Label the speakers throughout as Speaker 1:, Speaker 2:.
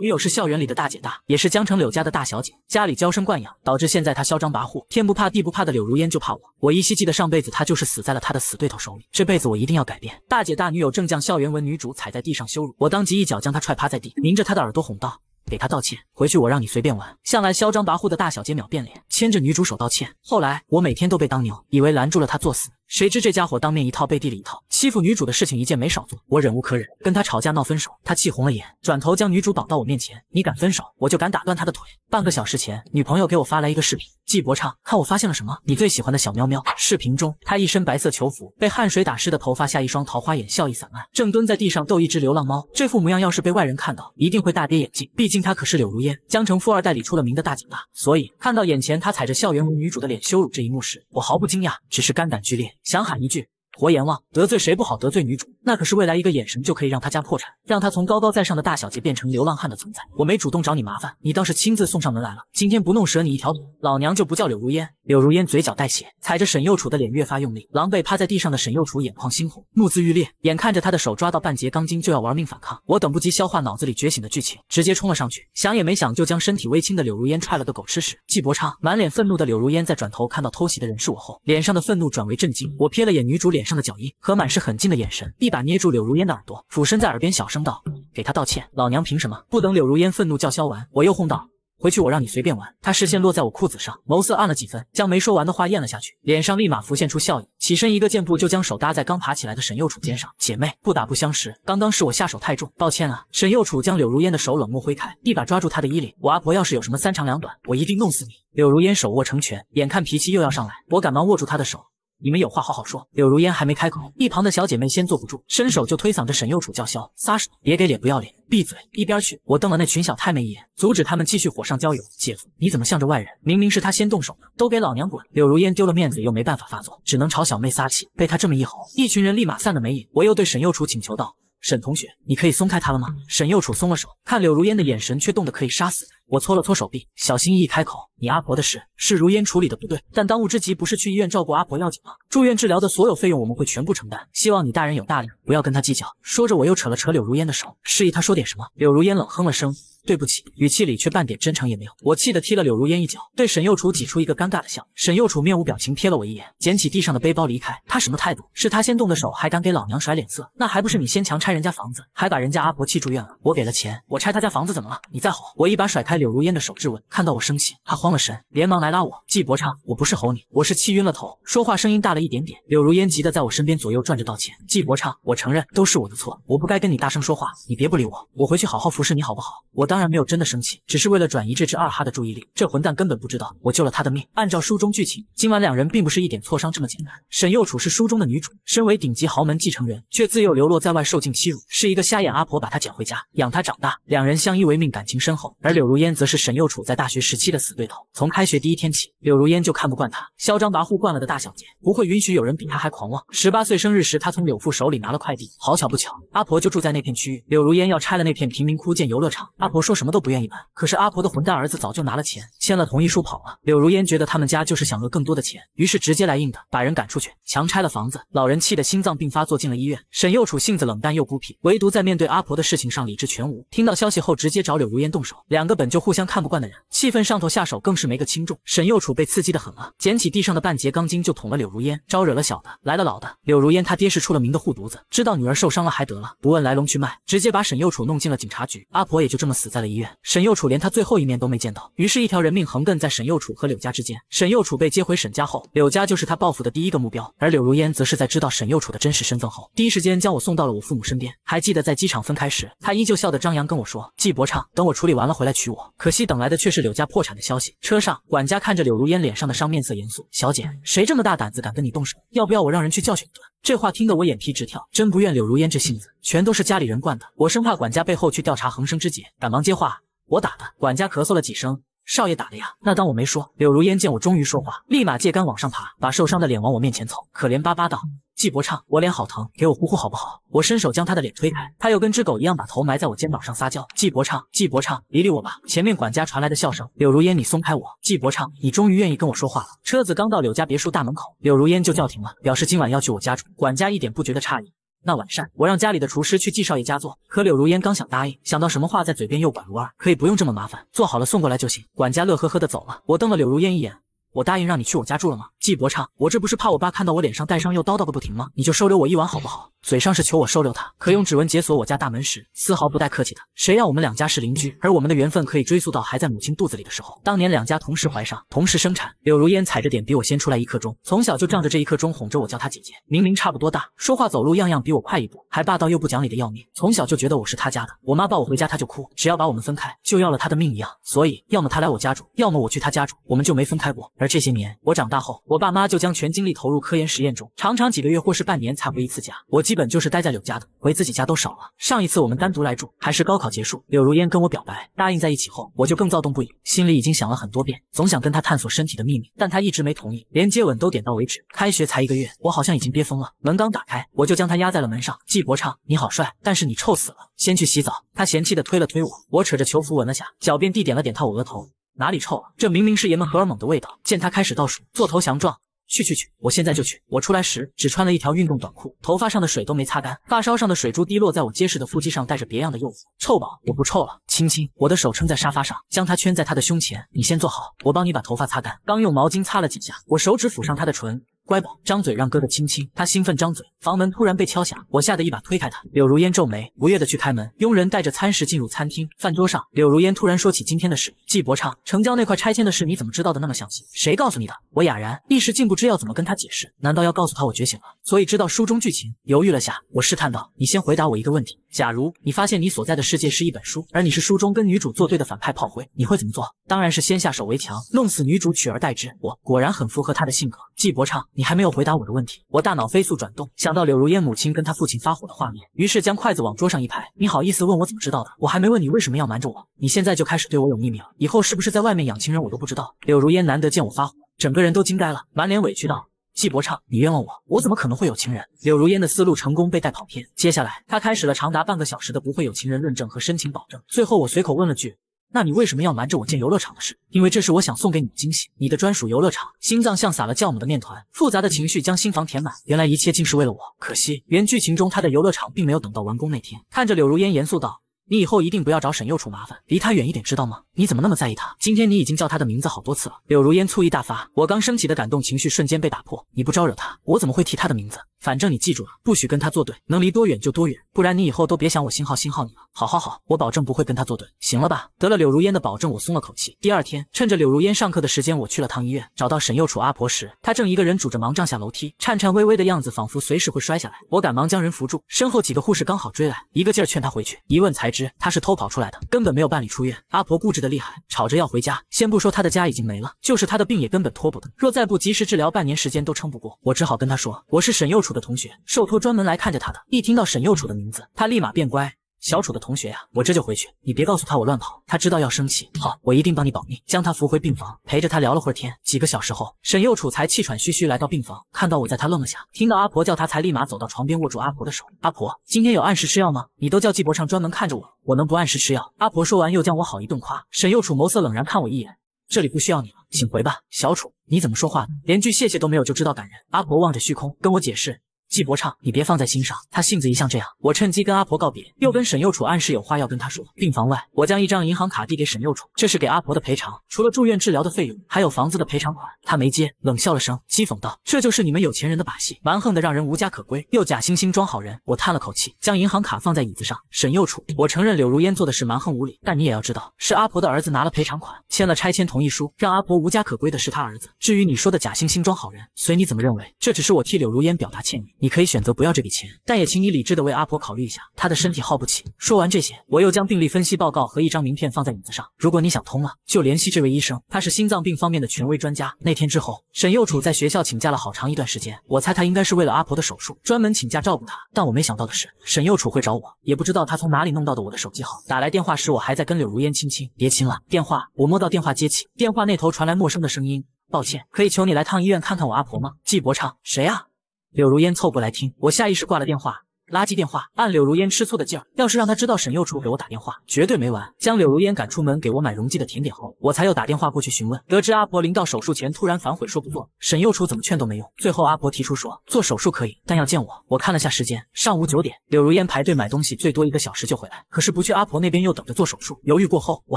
Speaker 1: 女友是校园里的大姐大，也是江城柳家的大小姐，家里娇生惯养，导致现在她嚣张跋扈，天不怕地不怕的柳如烟就怕我。我依稀记得上辈子她就是死在了她的死对头手里，这辈子我一定要改变。大姐大女友正将校园文女主踩在地上羞辱，我当即一脚将她踹趴在地，拧着她的耳朵哄道：“给她道歉，回去我让你随便玩。”向来嚣张跋扈的大小姐秒变脸，牵着女主手道歉。后来我每天都被当牛，以为拦住了她作死。谁知这家伙当面一套背地里一套，欺负女主的事情一件没少做。我忍无可忍，跟他吵架闹分手，他气红了眼，转头将女主绑到我面前。你敢分手，我就敢打断他的腿。半个小时前，女朋友给我发来一个视频，季博畅，看我发现了什么？你最喜欢的小喵喵。视频中，他一身白色囚服，被汗水打湿的头发下，一双桃花眼笑意散漫，正蹲在地上逗一只流浪猫。这副模样要是被外人看到，一定会大跌眼镜。毕竟他可是柳如烟江城富二代里出了名的大警大，所以看到眼前他踩着校园文女主的脸羞辱这一幕时，我毫不惊讶，只是肝胆俱裂。想喊一句。活阎王得罪谁不好，得罪女主，那可是未来一个眼神就可以让他家破产，让他从高高在上的大小姐变成流浪汉的存在。我没主动找你麻烦，你倒是亲自送上门来了。今天不弄折你一条腿，老娘就不叫柳如烟。柳如烟嘴角带血，踩着沈幼楚的脸越发用力，狼狈趴在地上的沈幼楚眼眶猩红，目自欲裂，眼看着他的手抓到半截钢筋就要玩命反抗，我等不及消化脑子里觉醒的剧情，直接冲了上去，想也没想就将身体微倾的柳如烟踹了个狗吃屎。季伯昌满脸愤怒的柳如烟在转头看到偷袭的人是我后，脸上的愤怒转为震惊。我瞥了眼女主脸。上的脚印和满是狠劲的眼神，一把捏住柳如烟的耳朵，俯身在耳边小声道：“给她道歉，老娘凭什么？”不等柳如烟愤怒叫嚣完，我又哄道：“回去我让你随便玩。”她视线落在我裤子上，眸色暗了几分，将没说完的话咽了下去，脸上立马浮现出笑意，起身一个箭步就将手搭在刚爬起来的沈幼楚肩上：“姐妹，不打不相识，刚刚是我下手太重，抱歉啊。”沈幼楚将柳如烟的手冷漠挥开，一把抓住她的衣领：“我阿婆要是有什么三长两短，我一定弄死你！”柳如烟手握成拳，眼看脾气又要上来，我赶忙握住她的手。你们有话好好说。柳如烟还没开口，一旁的小姐妹先坐不住，伸手就推搡着沈幼楚叫嚣，撒手，别给脸不要脸，闭嘴，一边去！我瞪了那群小太妹一眼，阻止他们继续火上浇油。姐夫，你怎么向着外人？明明是他先动手的，都给老娘滚！柳如烟丢了面子，又没办法发作，只能朝小妹撒气。被她这么一吼，一群人立马散得没影。我又对沈幼楚请求道。沈同学，你可以松开他了吗？沈幼楚松了手，看柳如烟的眼神却冻得可以杀死。我搓了搓手臂，小心翼翼开口：“你阿婆的事是如烟处理的不对，但当务之急不是去医院照顾阿婆要紧吗？住院治疗的所有费用我们会全部承担，希望你大人有大量，不要跟他计较。”说着，我又扯了扯柳如烟的手，示意他说点什么。柳如烟冷哼了声。对不起，语气里却半点真诚也没有。我气得踢了柳如烟一脚，对沈幼楚挤出一个尴尬的笑。沈幼楚面无表情瞥了我一眼，捡起地上的背包离开。他什么态度？是他先动的手，还敢给老娘甩脸色？那还不是你先强拆人家房子，还把人家阿婆气住院了？我给了钱，我拆他家房子怎么了？你再吼我！一把甩开柳如烟的手质问。看到我生气，他慌了神，连忙来拉我。季伯昌，我不是吼你，我是气晕了头，说话声音大了一点点。柳如烟急得在我身边左右转着道歉。季伯昌，我承认都是我的错，我不该跟你大声说话，你别不理我，我回去好好服侍你好不好？我当。当然没有真的生气，只是为了转移这只二哈的注意力。这混蛋根本不知道我救了他的命。按照书中剧情，今晚两人并不是一点挫伤这么简单。沈幼楚是书中的女主，身为顶级豪门继承人，却自幼流落在外，受尽欺辱，是一个瞎眼阿婆把她捡回家，养她长大。两人相依为命，感情深厚。而柳如烟则是沈幼楚在大学时期的死对头。从开学第一天起，柳如烟就看不惯他嚣张跋扈惯了的大小姐，不会允许有人比他还狂妄。十八岁生日时，他从柳父手里拿了快递，好巧不巧，阿婆就住在那片区域。柳如烟要拆了那片贫民窟建游乐场，阿婆。说。说什么都不愿意搬，可是阿婆的混蛋儿子早就拿了钱，签了同意书跑了。柳如烟觉得他们家就是想讹更多的钱，于是直接来硬的，把人赶出去，强拆了房子。老人气得心脏病发作进了医院。沈幼楚性子冷淡又孤僻，唯独在面对阿婆的事情上理智全无。听到消息后，直接找柳如烟动手。两个本就互相看不惯的人，气氛上头，下手更是没个轻重。沈幼楚被刺激的很了，捡起地上的半截钢筋就捅了柳如烟，招惹了小的，来了老的。柳如烟他爹是出了名的护犊子，知道女儿受伤了还得了，不问来龙去脉，直接把沈幼楚弄进了警察局。阿婆也就这么死在。在了医院，沈幼楚连他最后一面都没见到。于是，一条人命横亘在沈幼楚和柳家之间。沈幼楚被接回沈家后，柳家就是他报复的第一个目标。而柳如烟则是在知道沈幼楚的真实身份后，第一时间将我送到了我父母身边。还记得在机场分开时，他依旧笑得张扬跟我说：“季伯畅，等我处理完了回来娶我。”可惜等来的却是柳家破产的消息。车上，管家看着柳如烟脸上的伤，面色严肃：“小姐，谁这么大胆子敢跟你动手？要不要我让人去教训一顿？”这话听得我眼皮直跳，真不怨柳如烟这性子，全都是家里人惯的。我生怕管家背后去调查恒生之姐，赶忙接话：“我打的。”管家咳嗽了几声。少爷打的呀，那当我没说。柳如烟见我终于说话，立马借杆往上爬，把受伤的脸往我面前凑，可怜巴巴道：“季伯畅，我脸好疼，给我呼呼好不好？”我伸手将他的脸推开，他又跟只狗一样把头埋在我肩膀上撒娇：“季伯畅，季伯畅，理理我吧。”前面管家传来的笑声：“柳如烟，你松开我。”季伯畅，你终于愿意跟我说话了。车子刚到柳家别墅大门口，柳如烟就叫停了，表示今晚要去我家住。管家一点不觉得诧异。那晚膳，我让家里的厨师去季少爷家做。可柳如烟刚想答应，想到什么话在嘴边又拐弯儿，可以不用这么麻烦，做好了送过来就行。管家乐呵呵的走了。我瞪了柳如烟一眼，我答应让你去我家住了吗？季伯昌，我这不是怕我爸看到我脸上带伤又叨叨个不停吗？你就收留我一晚好不好？嘴上是求我收留他，可用指纹解锁我家大门时，丝毫不带客气的。谁让我们两家是邻居，而我们的缘分可以追溯到还在母亲肚子里的时候。当年两家同时怀上，同时生产。柳如烟踩着点比我先出来一刻钟，从小就仗着这一刻钟哄着我叫她姐姐。明明差不多大，说话走路样样比我快一步，还霸道又不讲理的要命。从小就觉得我是他家的，我妈抱我回家他就哭，只要把我们分开就要了他的命一样。所以要么他来我家住，要么我去他家住，我们就没分开过。而这些年我长大后，我。爸妈就将全精力投入科研实验中，常常几个月或是半年才回一次家。我基本就是待在柳家的，回自己家都少了。上一次我们单独来住，还是高考结束。柳如烟跟我表白，答应在一起后，我就更躁动不已，心里已经想了很多遍，总想跟她探索身体的秘密，但她一直没同意，连接吻都点到为止。开学才一个月，我好像已经憋疯了。门刚打开，我就将他压在了门上。季博昌，你好帅，但是你臭死了，先去洗澡。他嫌弃地推了推我，我扯着球服闻了下，狡辩地点了点他我额头。哪里臭啊？这明明是爷们荷尔蒙的味道。见他开始倒数，做投降状。去去去，我现在就去。我出来时只穿了一条运动短裤，头发上的水都没擦干，发梢上的水珠滴落在我结实的腹肌上，带着别样的诱惑。臭宝，我不臭了，亲亲。我的手撑在沙发上，将他圈在他的胸前。你先坐好，我帮你把头发擦干。刚用毛巾擦了几下，我手指抚上他的唇。乖宝，张嘴让哥哥亲亲。他兴奋张嘴，房门突然被敲响，我吓得一把推开他。柳如烟皱眉，不悦的去开门。佣人带着餐食进入餐厅，饭桌上，柳如烟突然说起今天的事。季伯畅，城郊那块拆迁的事，你怎么知道的那么详细？谁告诉你的？我哑然，一时竟不知要怎么跟他解释。难道要告诉他我觉醒了，所以知道书中剧情？犹豫了下，我试探道：“你先回答我一个问题。假如你发现你所在的世界是一本书，而你是书中跟女主作对的反派炮灰，你会怎么做？”当然是先下手为强，弄死女主，取而代之。我果然很符合他的性格，季伯畅。你还没有回答我的问题，我大脑飞速转动，想到柳如烟母亲跟她父亲发火的画面，于是将筷子往桌上一拍：“你好意思问我怎么知道的？我还没问你为什么要瞒着我，你现在就开始对我有秘密了，以后是不是在外面养情人我都不知道。”柳如烟难得见我发火，整个人都惊呆了，满脸委屈道：“季伯畅，你冤枉我，我怎么可能会有情人？”柳如烟的思路成功被带跑偏，接下来他开始了长达半个小时的不会有情人论证和深情保证。最后我随口问了句。那你为什么要瞒着我建游乐场的事？因为这是我想送给你的惊喜，你的专属游乐场。心脏像撒了酵母的面团，复杂的情绪将心房填满。原来一切竟是为了我，可惜。原剧情中他的游乐场并没有等到完工那天。看着柳如烟，严肃道。你以后一定不要找沈幼楚麻烦，离他远一点，知道吗？你怎么那么在意他？今天你已经叫他的名字好多次了。柳如烟醋意大发，我刚升起的感动情绪瞬间被打破。你不招惹他，我怎么会提他的名字？反正你记住了，不许跟他作对，能离多远就多远，不然你以后都别想我。星号星号你了。好好好，我保证不会跟他作对。行了吧？得了，柳如烟的保证，我松了口气。第二天，趁着柳如烟上课的时间，我去了趟医院，找到沈幼楚阿婆时，她正一个人拄着盲杖下楼梯，颤颤巍巍的样子，仿佛随时会摔下来。我赶忙将人扶住，身后几个护士刚好追来，一个劲儿劝她回去。一问才知。他是偷跑出来的，根本没有办理出院。阿婆固执的厉害，吵着要回家。先不说他的家已经没了，就是他的病也根本拖不得。若再不及时治疗，半年时间都撑不过。我只好跟他说，我是沈幼楚的同学，受托专门来看着他的。一听到沈幼楚的名字，他立马变乖。小楚的同学呀，我这就回去，你别告诉他我乱跑，他知道要生气。好，我一定帮你保密，将他扶回病房，陪着他聊了会天。几个小时后，沈幼楚才气喘吁吁来到病房，看到我在他愣了下，听到阿婆叫他，才立马走到床边，握住阿婆的手。阿婆，今天有按时吃药吗？你都叫季伯上专门看着我，我能不按时吃药？阿婆说完，又将我好一顿夸。沈幼楚眸色冷然看我一眼，这里不需要你了，请回吧。小楚，你怎么说话的？连句谢谢都没有，就知道感人。阿婆望着虚空，跟我解释。季伯畅，你别放在心上，他性子一向这样。我趁机跟阿婆告别，又跟沈幼楚暗示有话要跟他说。病房外，我将一张银行卡递给沈幼楚，这是给阿婆的赔偿，除了住院治疗的费用，还有房子的赔偿款。他没接，冷笑了声，讥讽道：“这就是你们有钱人的把戏，蛮横的让人无家可归，又假惺惺装好人。”我叹了口气，将银行卡放在椅子上。沈幼楚，我承认柳如烟做的是蛮横无理，但你也要知道，是阿婆的儿子拿了赔偿款，签了拆迁同意书，让阿婆无家可归的是他儿子。至于你说的假惺惺装好人，随你怎么认为，这只是我替柳如烟表达歉意。你可以选择不要这笔钱，但也请你理智的为阿婆考虑一下，她的身体耗不起。说完这些，我又将病历分析报告和一张名片放在椅子上。如果你想通了，就联系这位医生，他是心脏病方面的权威专家。那天之后，沈幼楚在学校请假了好长一段时间，我猜他应该是为了阿婆的手术，专门请假照顾她。但我没想到的是，沈幼楚会找我，也不知道他从哪里弄到的我的手机号。打来电话时，我还在跟柳如烟亲亲，别亲了。电话，我摸到电话接起，电话那头传来陌生的声音：“抱歉，可以求你来趟医院看看我阿婆吗？”季伯昌，谁啊？柳如烟凑过来听，我下意识挂了电话。垃圾电话，按柳如烟吃醋的劲儿，要是让她知道沈幼楚给我打电话，绝对没完。将柳如烟赶出门，给我买溶剂的甜点后，我才又打电话过去询问，得知阿婆临到手术前突然反悔，说不做。沈幼楚怎么劝都没用，最后阿婆提出说做手术可以，但要见我。我看了下时间，上午九点，柳如烟排队买东西最多一个小时就回来，可是不去阿婆那边又等着做手术，犹豫过后，我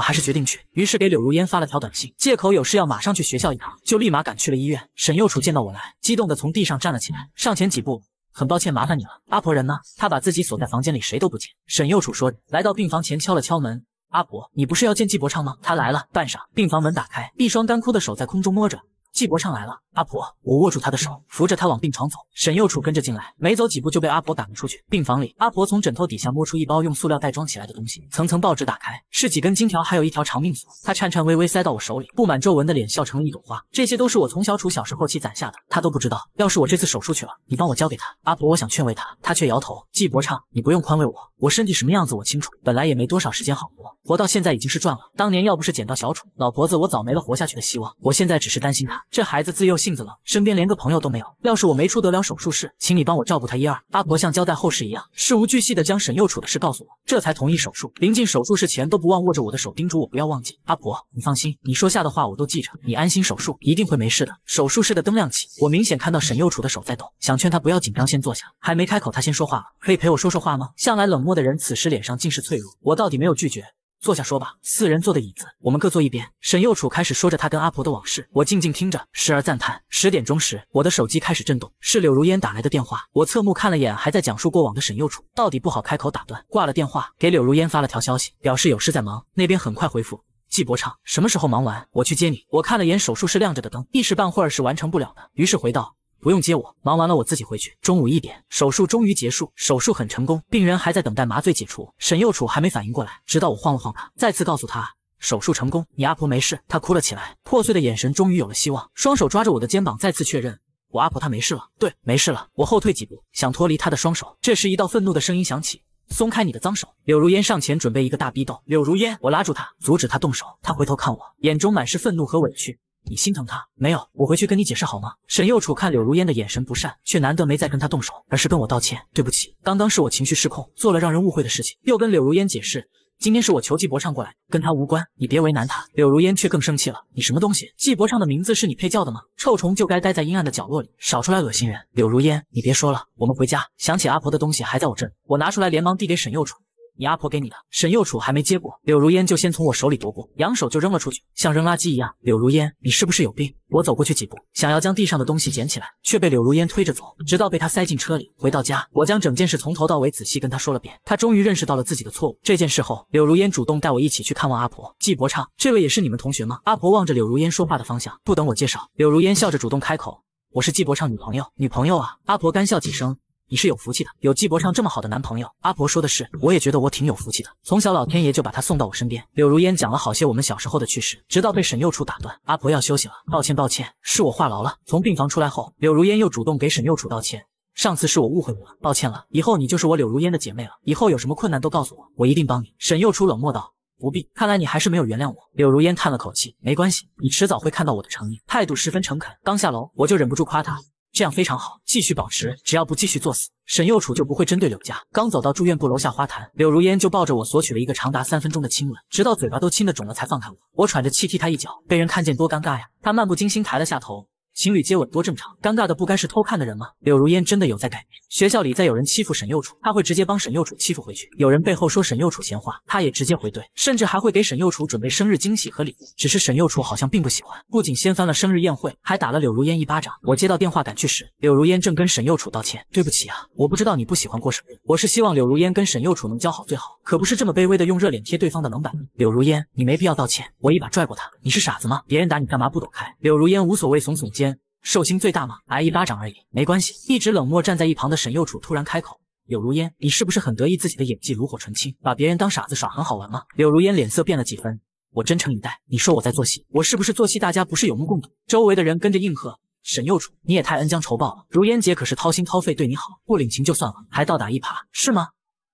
Speaker 1: 还是决定去。于是给柳如烟发了条短信，借口有事要马上去学校一趟，就立马赶去了医院。沈幼楚见到我来，激动的从地上站了起来，上前几步。很抱歉，麻烦你了。阿婆人呢？她把自己锁在房间里，谁都不见。沈幼楚说着，来到病房前敲了敲门。阿婆，你不是要见季伯昌吗？他来了。半晌，病房门打开，一双干枯的手在空中摸着。季伯昌来了。阿婆，我握住她的手，扶着她往病床走。沈幼楚跟着进来，没走几步就被阿婆赶了出去。病房里，阿婆从枕头底下摸出一包用塑料袋装起来的东西，层层报纸打开，是几根金条，还有一条长命锁。她颤颤巍巍塞到我手里，布满皱纹的脸笑成了一朵花。这些都是我从小楚小时候起攒下的，她都不知道。要是我这次手术去了，你帮我交给他。阿婆，我想劝慰他，他却摇头。季伯昌，你不用宽慰我，我身体什么样子我清楚，本来也没多少时间好活，活到现在已经是赚了。当年要不是捡到小楚老婆子，我早没了活下去的希望。我现在只是担心他，这孩子自幼。性子冷，身边连个朋友都没有。要是我没出得了手术室，请你帮我照顾他一二。阿婆像交代后事一样，事无巨细的将沈幼楚的事告诉我，这才同意手术。临近手术室前，都不忘握着我的手，叮嘱我不要忘记。阿婆，你放心，你说下的话我都记着，你安心手术，一定会没事的。手术室的灯亮起，我明显看到沈幼楚的手在抖，想劝他不要紧张，先坐下。还没开口，他先说话了，可以陪我说说话吗？向来冷漠的人，此时脸上尽是脆弱。我到底没有拒绝。坐下说吧，四人坐的椅子，我们各坐一边。沈幼楚开始说着他跟阿婆的往事，我静静听着，时而赞叹。十点钟时，我的手机开始震动，是柳如烟打来的电话。我侧目看了眼还在讲述过往的沈幼楚，到底不好开口打断，挂了电话，给柳如烟发了条消息，表示有事在忙。那边很快回复，季伯昌什么时候忙完，我去接你。我看了眼手术室亮着的灯，一时半会儿是完成不了的，于是回道。不用接我，忙完了我自己回去。中午一点，手术终于结束，手术很成功，病人还在等待麻醉解除。沈幼楚还没反应过来，直到我晃了晃他，再次告诉他手术成功，你阿婆没事。他哭了起来，破碎的眼神终于有了希望，双手抓着我的肩膀，再次确认我阿婆她没事了，对，没事了。我后退几步，想脱离他的双手。这时，一道愤怒的声音响起：“松开你的脏手！”柳如烟上前准备一个大逼斗。柳如烟，我拉住她，阻止她动手。她回头看我，眼中满是愤怒和委屈。你心疼他没有？我回去跟你解释好吗？沈幼楚看柳如烟的眼神不善，却难得没再跟他动手，而是跟我道歉：“对不起，刚刚是我情绪失控，做了让人误会的事情。”又跟柳如烟解释：“今天是我求季伯畅过来，跟他无关，你别为难他。”柳如烟却更生气了：“你什么东西？季伯畅的名字是你配叫的吗？臭虫就该待在阴暗的角落里，少出来恶心人！”柳如烟，你别说了，我们回家。想起阿婆的东西还在我这，我拿出来，连忙递给沈幼楚。你阿婆给你的，沈幼楚还没接过，柳如烟就先从我手里夺过，扬手就扔了出去，像扔垃圾一样。柳如烟，你是不是有病？我走过去几步，想要将地上的东西捡起来，却被柳如烟推着走，直到被他塞进车里。回到家，我将整件事从头到尾仔细跟他说了遍，他终于认识到了自己的错误。这件事后，柳如烟主动带我一起去看望阿婆。季伯昌，这位也是你们同学吗？阿婆望着柳如烟说话的方向，不等我介绍，柳如烟笑着主动开口：“我是季伯昌女朋友，女朋友啊。”阿婆干笑几声。你是有福气的，有季伯畅这么好的男朋友。阿婆说的是，我也觉得我挺有福气的。从小老天爷就把他送到我身边。柳如烟讲了好些我们小时候的趣事，直到被沈幼楚打断。阿婆要休息了，抱歉抱歉，是我话痨了。从病房出来后，柳如烟又主动给沈幼楚道歉。上次是我误会你了，抱歉了，以后你就是我柳如烟的姐妹了，以后有什么困难都告诉我，我一定帮你。沈幼楚冷漠道，不必。看来你还是没有原谅我。柳如烟叹了口气，没关系，你迟早会看到我的诚意。态度十分诚恳。刚下楼，我就忍不住夸他。这样非常好，继续保持，只要不继续作死，沈幼楚就不会针对柳家。刚走到住院部楼下花坛，柳如烟就抱着我索取了一个长达三分钟的亲吻，直到嘴巴都亲得肿了才放开我。我喘着气踢他一脚，被人看见多尴尬呀！他漫不经心抬了下头。情侣接吻多正常，尴尬的不该是偷看的人吗？柳如烟真的有在改变。学校里再有人欺负沈幼楚，他会直接帮沈幼楚欺负回去；有人背后说沈幼楚闲话，他也直接回怼，甚至还会给沈幼楚准备生日惊喜和礼物。只是沈幼楚好像并不喜欢，不仅掀翻了生日宴会，还打了柳如烟一巴掌。我接到电话赶去时，柳如烟正跟沈幼楚道歉：“对不起啊，我不知道你不喜欢过生日，我是希望柳如烟跟沈幼楚能交好最好，可不是这么卑微的用热脸贴对方的冷板。”柳如烟，你没必要道歉。我一把拽过他：“你是傻子吗？别人打你干嘛不躲开？”柳如烟无所谓，耸耸肩。寿星最大吗？挨一巴掌而已，没关系。一直冷漠站在一旁的沈幼楚突然开口：“柳如烟，你是不是很得意自己的演技炉火纯青，把别人当傻子耍很好玩吗？”柳如烟脸色变了几分：“我真诚以待，你说我在做戏，我是不是做戏？大家不是有目共睹。”周围的人跟着应和：“沈幼楚，你也太恩将仇报了，如烟姐可是掏心掏肺对你好，不领情就算了，还倒打一耙，是吗？”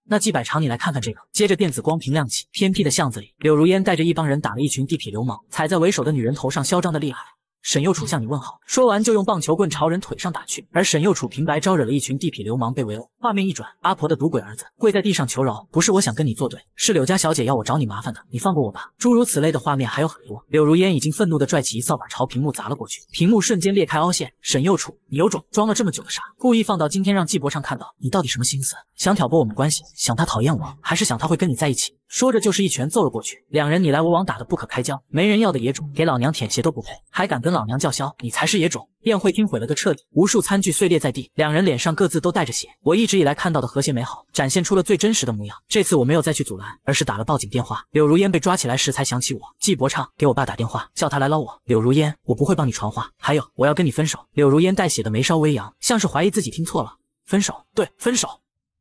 Speaker 1: 那纪百常，你来看看这个。接着电子光屏亮起，偏僻的巷子里，柳如烟带着一帮人打了一群地痞流氓，踩在为首的女人头上，嚣张的厉害。沈幼楚向你问好，说完就用棒球棍朝人腿上打去。而沈幼楚平白招惹了一群地痞流氓，被围殴。画面一转，阿婆的赌鬼儿子跪在地上求饶：“不是我想跟你作对，是柳家小姐要我找你麻烦的，你放过我吧。”诸如此类的画面还有很多。柳如烟已经愤怒地拽起一扫把朝屏幕砸了过去，屏幕瞬间裂开凹陷。沈幼楚，你有种！装了这么久的傻，故意放到今天让季博畅看到，你到底什么心思？想挑拨我们关系？想他讨厌我，还是想他会跟你在一起？说着就是一拳揍了过去，两人你来我往打得不可开交。没人要的野种，给老娘舔鞋都不配，还敢跟老娘叫嚣，你才是野种！宴会厅毁了个彻底，无数餐具碎裂在地，两人脸上各自都带着血。我一直以来看到的和谐美好，展现出了最真实的模样。这次我没有再去阻拦，而是打了报警电话。柳如烟被抓起来时才想起我，季伯畅，给我爸打电话，叫他来捞我。柳如烟，我不会帮你传话，还有，我要跟你分手。柳如烟带血的眉梢微扬，像是怀疑自己听错了。分手？对，分手。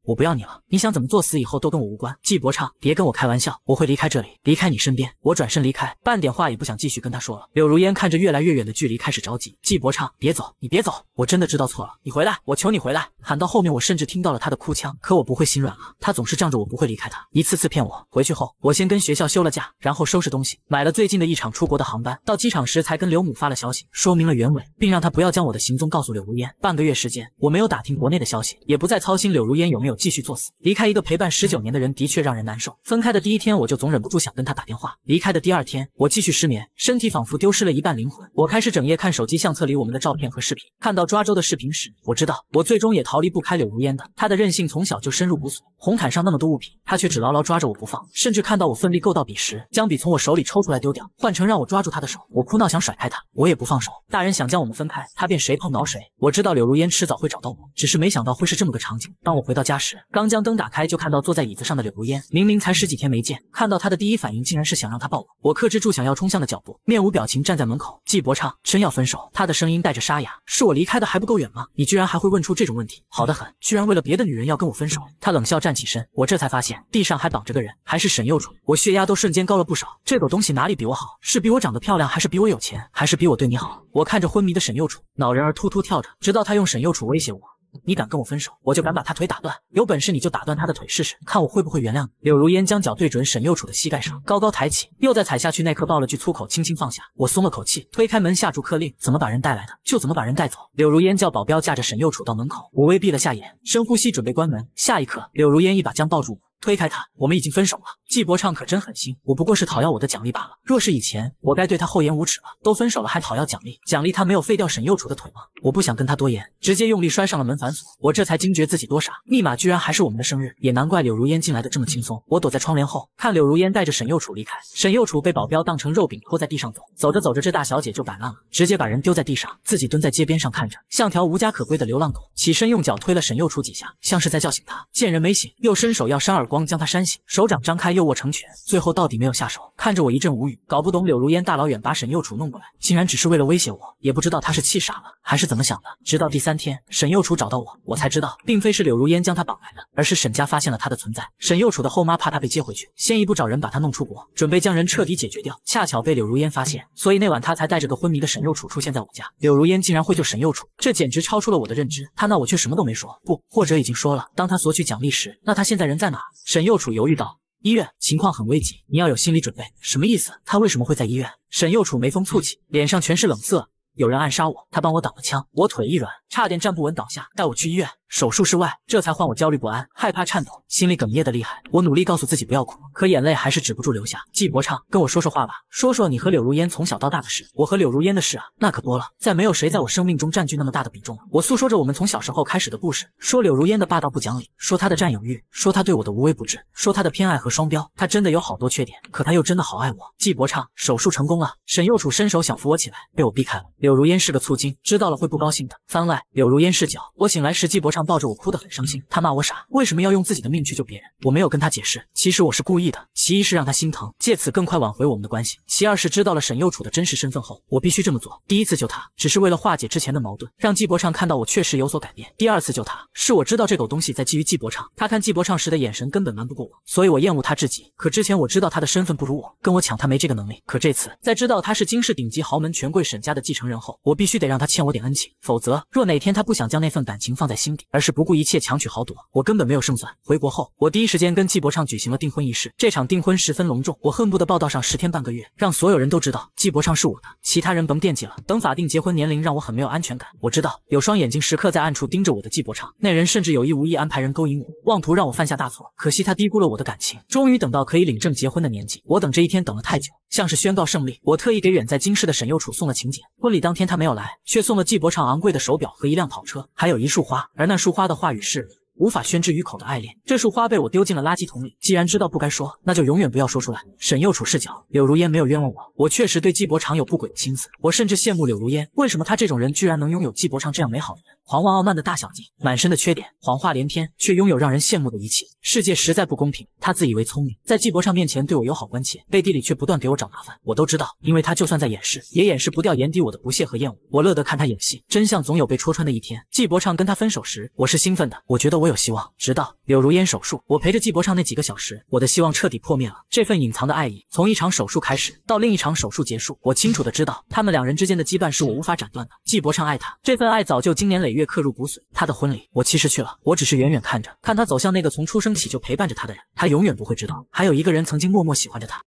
Speaker 1: 我不要你了，你想怎么作死以后都跟我无关。季伯昌，别跟我开玩笑，我会离开这里，离开你身边。我转身离开，半点话也不想继续跟他说了。柳如烟看着越来越远的距离，开始着急。季伯昌，别走，你别走，我真的知道错了，你回来，我求你回来！喊到后面，我甚至听到了他的哭腔。可我不会心软了，他总是仗着我不会离开他，一次次骗我。回去后，我先跟学校休了假，然后收拾东西，买了最近的一场出国的航班。到机场时，才跟刘母发了消息，说明了原委，并让他不要将我的行踪告诉柳如烟。半个月时间，我没有打听国内的消息，也不再操心柳如烟有没有。继续作死，离开一个陪伴十九年的人的确让人难受。分开的第一天，我就总忍不住想跟他打电话。离开的第二天，我继续失眠，身体仿佛丢失了一半灵魂。我开始整夜看手机相册里我们的照片和视频。看到抓周的视频时，我知道我最终也逃离不开柳如烟的。他的任性从小就深入骨髓。红毯上那么多物品，他却只牢牢抓着我不放。甚至看到我奋力够到笔时，将笔从我手里抽出来丢掉，换成让我抓住他的手。我哭闹想甩开他，我也不放手。大人想将我们分开，他便谁碰挠谁。我知道柳如烟迟早会找到我，只是没想到会是这么个场景。当我回到家时。刚将灯打开，就看到坐在椅子上的柳如烟。明明才十几天没见，看到她的第一反应竟然是想让她抱我。我克制住想要冲向的脚步，面无表情站在门口。季伯昌，真要分手？他的声音带着沙哑，是我离开的还不够远吗？你居然还会问出这种问题？好的很，居然为了别的女人要跟我分手？他冷笑，站起身。我这才发现地上还绑着个人，还是沈幼楚。我血压都瞬间高了不少。这狗东西哪里比我好？是比我长得漂亮，还是比我有钱，还是比我对你好？我看着昏迷的沈幼楚，脑仁儿突突跳着，直到他用沈幼楚威胁我。你敢跟我分手，我就敢把他腿打断。有本事你就打断他的腿试试，看我会不会原谅你。柳如烟将脚对准沈幼楚的膝盖上，高高抬起，又在踩下去，那刻爆了句粗口，轻轻放下。我松了口气，推开门下住客令，怎么把人带来的就怎么把人带走。柳如烟叫保镖架着沈幼楚到门口，我微闭了下眼，深呼吸，准备关门。下一刻，柳如烟一把将抱住我。推开他，我们已经分手了。季博畅可真狠心，我不过是讨要我的奖励罢了。若是以前，我该对他厚颜无耻了。都分手了还讨要奖励，奖励他没有废掉沈幼楚的腿吗？我不想跟他多言，直接用力摔上了门反锁。我这才惊觉自己多傻，密码居然还是我们的生日，也难怪柳如烟进来的这么轻松。我躲在窗帘后，看柳如烟带着沈幼楚离开。沈幼楚被保镖当成肉饼拖在地上走，走着走着这大小姐就摆烂了，直接把人丢在地上，自己蹲在街边上看着，像条无家可归的流浪狗。起身用脚推了沈幼楚几下，像是在叫醒他。见人没醒，又伸手要扇耳。光将他扇醒，手掌张开又握成拳，最后到底没有下手，看着我一阵无语，搞不懂柳如烟大老远把沈幼楚弄过来，竟然只是为了威胁我，也不知道他是气傻了还是怎么想的。直到第三天，沈幼楚找到我，我才知道并非是柳如烟将他绑来的，而是沈家发现了他的存在。沈幼楚的后妈怕他被接回去，先一步找人把他弄出国，准备将人彻底解决掉，恰巧被柳如烟发现，所以那晚他才带着个昏迷的沈幼楚出现在我家。柳如烟竟然会救沈幼楚，这简直超出了我的认知。他那我却什么都没说，不，或者已经说了。当他索取奖励时，那他现在人在哪？沈幼楚犹豫道：“医院情况很危急，你要有心理准备。”什么意思？他为什么会在医院？沈幼楚眉峰蹙起，脸上全是冷色。有人暗杀我，他帮我挡了枪，我腿一软，差点站不稳，倒下。带我去医院。手术室外，这才换我焦虑不安、害怕颤抖，心里哽咽的厉害。我努力告诉自己不要哭，可眼泪还是止不住流下。季博畅，跟我说说话吧，说说你和柳如烟从小到大的事，我和柳如烟的事啊，那可多了。再没有谁在我生命中占据那么大的比重了。我诉说着我们从小时候开始的故事，说柳如烟的霸道不讲理，说她的占有欲，说她对我的无微不至，说她的偏爱和双标。她真的有好多缺点，可她又真的好爱我。季博畅，手术成功了。沈幼楚伸手想扶我起来，被我避开了。柳如烟是个醋精，知道了会不高兴的。番外，柳如烟视角。我醒来时，季博畅。抱着我哭得很伤心，他骂我傻，为什么要用自己的命去救别人？我没有跟他解释，其实我是故意的。其一是让他心疼，借此更快挽回我们的关系；其二是知道了沈幼楚的真实身份后，我必须这么做。第一次救他，只是为了化解之前的矛盾，让季博畅看到我确实有所改变。第二次救他，是我知道这狗东西在觊觎季博畅，他看季博畅时的眼神根本瞒不过我，所以我厌恶他至极。可之前我知道他的身份不如我，跟我抢他没这个能力。可这次在知道他是京市顶级豪门权贵沈家的继承人后，我必须得让他欠我点恩情，否则若哪天他不想将那份感情放在心底。而是不顾一切强取豪夺，我根本没有胜算。回国后，我第一时间跟季博畅举行了订婚仪式，这场订婚十分隆重，我恨不得报道上十天半个月，让所有人都知道季博畅是我的，其他人甭惦记了。等法定结婚年龄，让我很没有安全感。我知道有双眼睛时刻在暗处盯着我的季博畅，那人甚至有意无意安排人勾引我，妄图让我犯下大错。可惜他低估了我的感情。终于等到可以领证结婚的年纪，我等这一天等了太久。像是宣告胜利，我特意给远在京市的沈幼楚送了请柬。婚礼当天他没有来，却送了季伯长昂贵的手表和一辆跑车，还有一束花。而那束花的话语是。无法宣之于口的爱恋，这束花被我丢进了垃圾桶里。既然知道不该说，那就永远不要说出来。沈幼楚视角：柳如烟没有冤枉我，我确实对季伯长有不轨的心思。我甚至羡慕柳如烟，为什么她这种人居然能拥有季伯长这样美好的人？狂妄傲慢的大小姐，满身的缺点，谎话连篇，却拥有让人羡慕的一切。世界实在不公平。她自以为聪明，在季伯畅面前对我友好关切，背地里却不断给我找麻烦。我都知道，因为她就算在掩饰，也掩饰不掉眼底我的不屑和厌恶。我乐得看她演戏，真相总有被戳穿的一天。季伯畅跟她分手时，我是兴奋的，我觉得我。有希望，直到柳如烟手术，我陪着季伯畅那几个小时，我的希望彻底破灭了。这份隐藏的爱意，从一场手术开始，到另一场手术结束，我清楚的知道，他们两人之间的羁绊是我无法斩断的。季伯畅爱她，这份爱早就经年累月刻入骨髓。他的婚礼，我其实去了，我只是远远看着，看他走向那个从出生起就陪伴着他的人。他永远不会知道，还有一个人曾经默默喜欢着他。